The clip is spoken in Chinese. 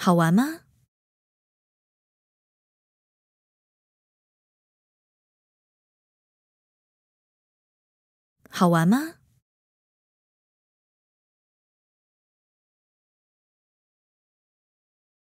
好玩吗？好玩吗？